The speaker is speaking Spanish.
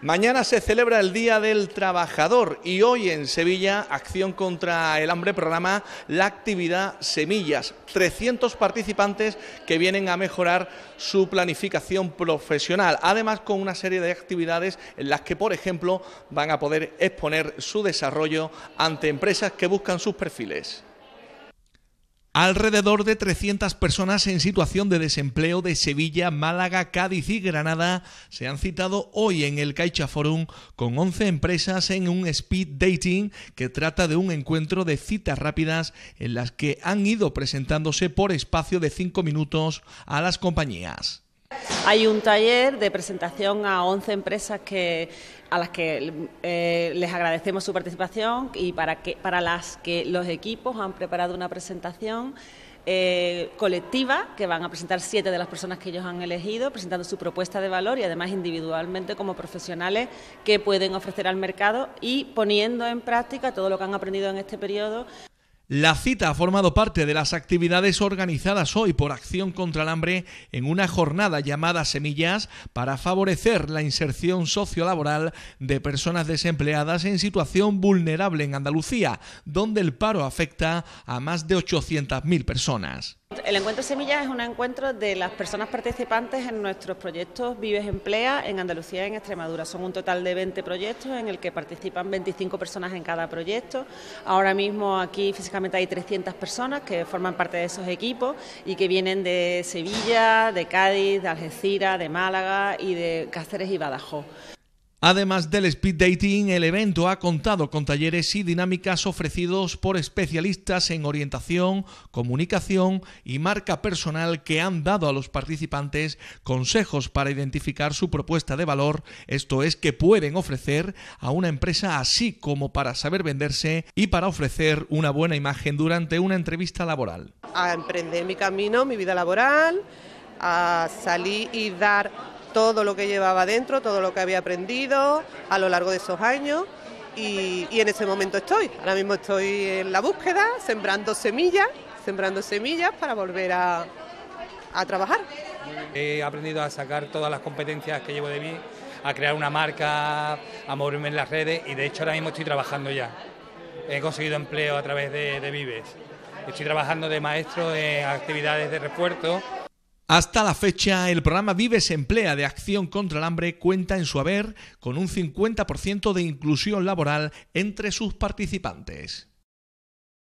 Mañana se celebra el Día del Trabajador y hoy en Sevilla, Acción contra el Hambre programa la actividad Semillas. 300 participantes que vienen a mejorar su planificación profesional, además con una serie de actividades en las que, por ejemplo, van a poder exponer su desarrollo ante empresas que buscan sus perfiles. Alrededor de 300 personas en situación de desempleo de Sevilla, Málaga, Cádiz y Granada se han citado hoy en el Caixa Forum con 11 empresas en un speed dating que trata de un encuentro de citas rápidas en las que han ido presentándose por espacio de 5 minutos a las compañías. Hay un taller de presentación a 11 empresas que a las que eh, les agradecemos su participación y para, que, para las que los equipos han preparado una presentación eh, colectiva, que van a presentar siete de las personas que ellos han elegido, presentando su propuesta de valor y además individualmente como profesionales que pueden ofrecer al mercado y poniendo en práctica todo lo que han aprendido en este periodo. La cita ha formado parte de las actividades organizadas hoy por Acción contra el Hambre en una jornada llamada Semillas para favorecer la inserción sociolaboral de personas desempleadas en situación vulnerable en Andalucía, donde el paro afecta a más de 800.000 personas. El Encuentro Semillas es un encuentro de las personas participantes en nuestros proyectos Vives Emplea en Andalucía y en Extremadura. Son un total de 20 proyectos en el que participan 25 personas en cada proyecto. Ahora mismo aquí físicamente hay 300 personas que forman parte de esos equipos y que vienen de Sevilla, de Cádiz, de Algeciras, de Málaga y de Cáceres y Badajoz. Además del speed dating, el evento ha contado con talleres y dinámicas ofrecidos por especialistas en orientación, comunicación y marca personal que han dado a los participantes consejos para identificar su propuesta de valor, esto es, que pueden ofrecer a una empresa así como para saber venderse y para ofrecer una buena imagen durante una entrevista laboral. A emprender mi camino, mi vida laboral, a salir y dar todo lo que llevaba dentro, todo lo que había aprendido a lo largo de esos años y, en ese momento estoy. Ahora mismo estoy en la búsqueda, sembrando semillas, sembrando semillas para volver a, a trabajar. He aprendido a sacar todas las competencias que llevo de mí, a crear una marca, a moverme en las redes y de hecho ahora mismo estoy trabajando ya. He conseguido empleo a través de, de Vives. Estoy trabajando de maestro en actividades de refuerzo hasta la fecha, el programa Vives Emplea de Acción contra el Hambre cuenta en su haber con un 50% de inclusión laboral entre sus participantes.